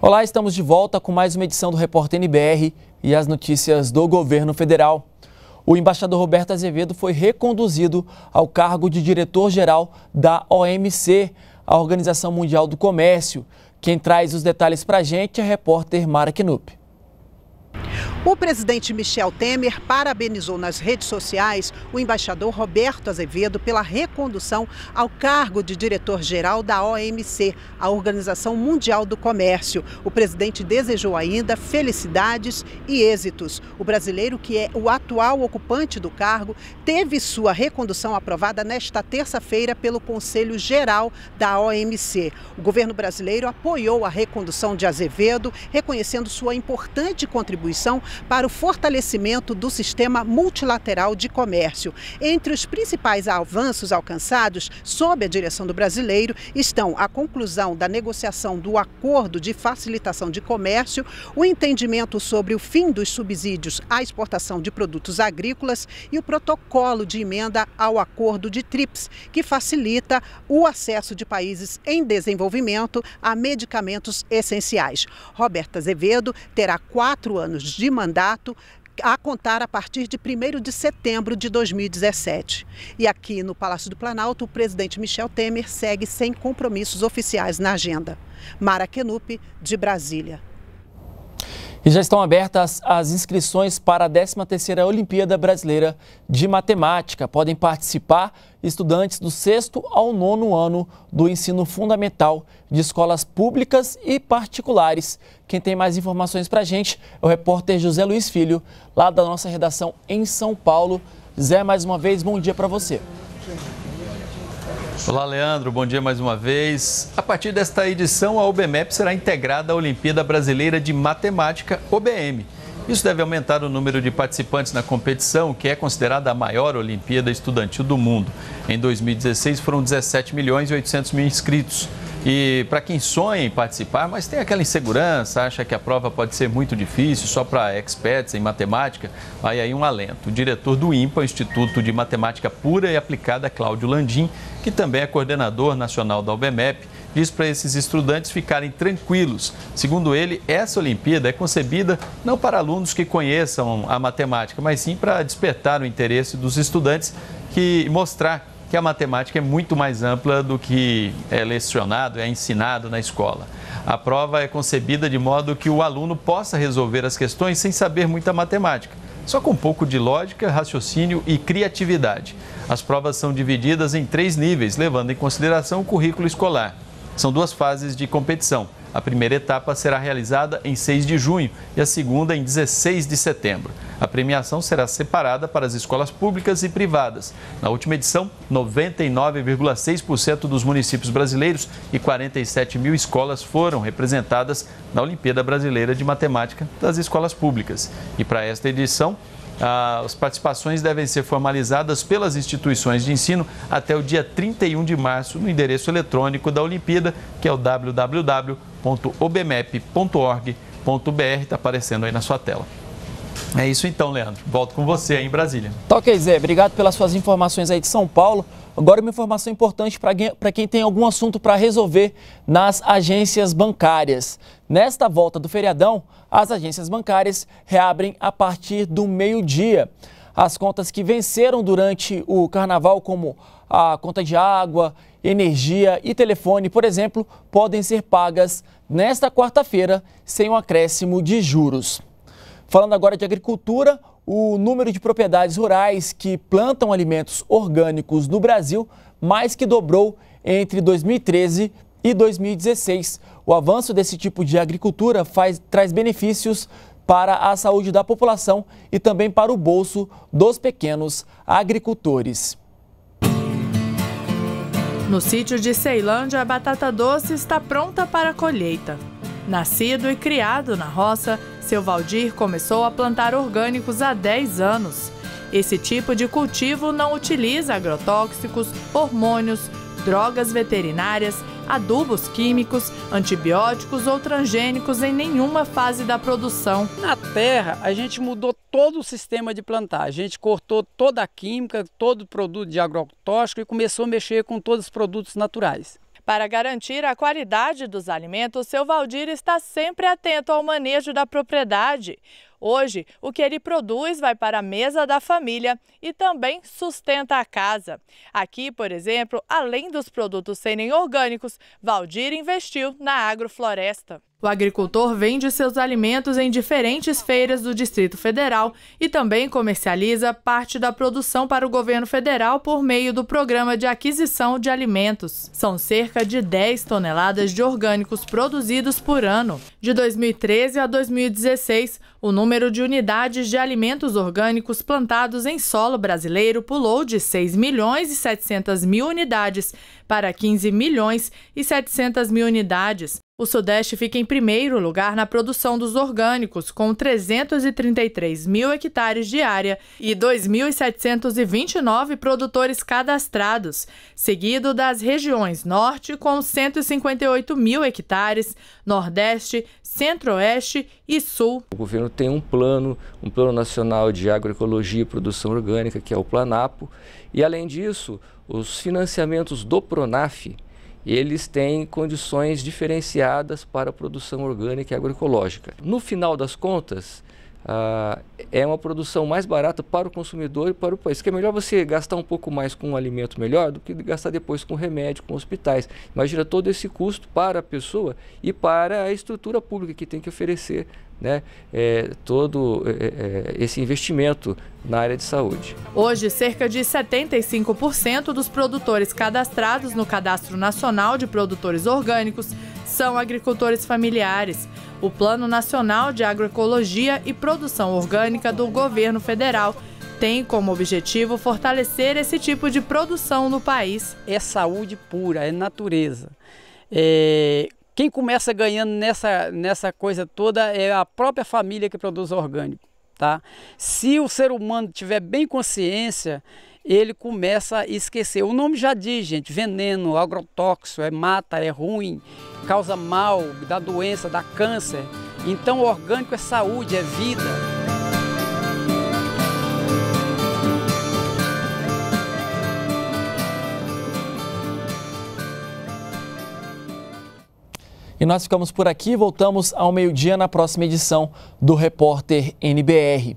Olá, estamos de volta com mais uma edição do Repórter NBR e as notícias do governo federal. O embaixador Roberto Azevedo foi reconduzido ao cargo de diretor-geral da OMC, a Organização Mundial do Comércio. Quem traz os detalhes para a gente é a repórter Mara Knupp. O presidente Michel Temer parabenizou nas redes sociais o embaixador Roberto Azevedo pela recondução ao cargo de diretor-geral da OMC, a Organização Mundial do Comércio. O presidente desejou ainda felicidades e êxitos. O brasileiro, que é o atual ocupante do cargo, teve sua recondução aprovada nesta terça-feira pelo Conselho Geral da OMC. O governo brasileiro apoiou a recondução de Azevedo, reconhecendo sua importante contribuição para o fortalecimento do sistema multilateral de comércio. Entre os principais avanços alcançados sob a direção do brasileiro estão a conclusão da negociação do acordo de facilitação de comércio, o entendimento sobre o fim dos subsídios à exportação de produtos agrícolas e o protocolo de emenda ao acordo de TRIPS, que facilita o acesso de países em desenvolvimento a medicamentos essenciais. Roberta Azevedo terá quatro anos de mandato mandato a contar a partir de 1 de setembro de 2017. E aqui no Palácio do Planalto, o presidente Michel Temer segue sem compromissos oficiais na agenda. Mara Kenup, de Brasília. E já estão abertas as inscrições para a 13ª Olimpíada Brasileira de Matemática. Podem participar estudantes do 6 ao 9 ano do ensino fundamental de escolas públicas e particulares. Quem tem mais informações para a gente é o repórter José Luiz Filho, lá da nossa redação em São Paulo. Zé, mais uma vez, bom dia para você. Olá, Leandro. Bom dia mais uma vez. A partir desta edição, a OBMEP será integrada à Olimpíada Brasileira de Matemática, OBM. Isso deve aumentar o número de participantes na competição, que é considerada a maior Olimpíada estudantil do mundo. Em 2016, foram 17 milhões e 800 mil inscritos. E para quem sonha em participar, mas tem aquela insegurança, acha que a prova pode ser muito difícil, só para experts em matemática, vai aí um alento. O diretor do IMPA, Instituto de Matemática Pura e Aplicada, Cláudio Landim, que também é coordenador nacional da UBMEP, diz para esses estudantes ficarem tranquilos. Segundo ele, essa Olimpíada é concebida não para alunos que conheçam a matemática, mas sim para despertar o interesse dos estudantes que mostrar que a matemática é muito mais ampla do que é lecionado, é ensinado na escola. A prova é concebida de modo que o aluno possa resolver as questões sem saber muita matemática, só com um pouco de lógica, raciocínio e criatividade. As provas são divididas em três níveis, levando em consideração o currículo escolar. São duas fases de competição. A primeira etapa será realizada em 6 de junho e a segunda em 16 de setembro. A premiação será separada para as escolas públicas e privadas. Na última edição, 99,6% dos municípios brasileiros e 47 mil escolas foram representadas na Olimpíada Brasileira de Matemática das Escolas Públicas. E para esta edição, ah, as participações devem ser formalizadas pelas instituições de ensino até o dia 31 de março no endereço eletrônico da Olimpíada, que é o www.obmep.org.br. Está aparecendo aí na sua tela. É isso então, Leandro. Volto com você aí em Brasília. Tá ok, Zé. Obrigado pelas suas informações aí de São Paulo. Agora uma informação importante para quem, quem tem algum assunto para resolver nas agências bancárias. Nesta volta do feriadão, as agências bancárias reabrem a partir do meio-dia. As contas que venceram durante o carnaval, como a conta de água, energia e telefone, por exemplo, podem ser pagas nesta quarta-feira sem um acréscimo de juros. Falando agora de agricultura, o número de propriedades rurais que plantam alimentos orgânicos no Brasil mais que dobrou entre 2013 e 2016. O avanço desse tipo de agricultura faz, traz benefícios para a saúde da população e também para o bolso dos pequenos agricultores. No sítio de Ceilândia, a batata doce está pronta para a colheita. Nascido e criado na roça, seu Valdir começou a plantar orgânicos há 10 anos. Esse tipo de cultivo não utiliza agrotóxicos, hormônios, drogas veterinárias adubos químicos, antibióticos ou transgênicos em nenhuma fase da produção. Na terra, a gente mudou todo o sistema de plantar. A gente cortou toda a química, todo o produto de agrotóxico e começou a mexer com todos os produtos naturais. Para garantir a qualidade dos alimentos, seu Valdir está sempre atento ao manejo da propriedade. Hoje, o que ele produz vai para a mesa da família e também sustenta a casa. Aqui, por exemplo, além dos produtos sêmen orgânicos, Valdir investiu na agrofloresta. O agricultor vende seus alimentos em diferentes feiras do Distrito Federal e também comercializa parte da produção para o governo federal por meio do Programa de Aquisição de Alimentos. São cerca de 10 toneladas de orgânicos produzidos por ano. De 2013 a 2016, o número de unidades de alimentos orgânicos plantados em solo brasileiro pulou de 6 milhões e 700 mil unidades para 15 milhões e 700 mil unidades. O Sudeste fica em primeiro lugar na produção dos orgânicos, com 333 mil hectares de área e 2.729 produtores cadastrados, seguido das regiões Norte, com 158 mil hectares, Nordeste, Centro-Oeste e Sul. O governo tem um plano, um Plano Nacional de Agroecologia e Produção Orgânica, que é o PLANAPO, e além disso, os financiamentos do PRONAF eles têm condições diferenciadas para a produção orgânica e agroecológica. No final das contas, ah, é uma produção mais barata para o consumidor e para o país. Que é melhor você gastar um pouco mais com um alimento melhor do que gastar depois com remédio, com hospitais. Imagina todo esse custo para a pessoa e para a estrutura pública que tem que oferecer né, é, todo é, é esse investimento na área de saúde. Hoje, cerca de 75% dos produtores cadastrados no Cadastro Nacional de Produtores Orgânicos são agricultores familiares o Plano Nacional de Agroecologia e Produção Orgânica do governo federal tem como objetivo fortalecer esse tipo de produção no país. É saúde pura, é natureza. É... Quem começa ganhando nessa, nessa coisa toda é a própria família que produz orgânico. Tá? Se o ser humano tiver bem consciência ele começa a esquecer. O nome já diz, gente, veneno, agrotóxico, é mata, é ruim, causa mal, dá doença, dá câncer. Então, orgânico é saúde, é vida. E nós ficamos por aqui, voltamos ao meio-dia na próxima edição do Repórter NBR.